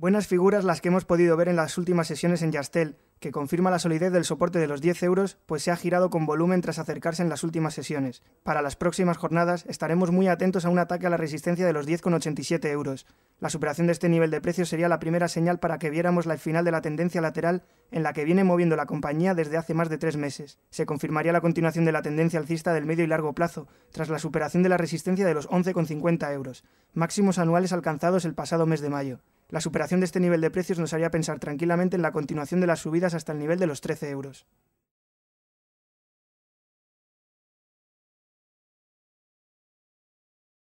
Buenas figuras las que hemos podido ver en las últimas sesiones en Yastel, que confirma la solidez del soporte de los 10 euros, pues se ha girado con volumen tras acercarse en las últimas sesiones. Para las próximas jornadas estaremos muy atentos a un ataque a la resistencia de los 10,87 euros. La superación de este nivel de precio sería la primera señal para que viéramos la final de la tendencia lateral en la que viene moviendo la compañía desde hace más de tres meses. Se confirmaría la continuación de la tendencia alcista del medio y largo plazo, tras la superación de la resistencia de los 11,50 euros, máximos anuales alcanzados el pasado mes de mayo. La superación de este nivel de precios nos haría pensar tranquilamente en la continuación de las subidas hasta el nivel de los 13 euros.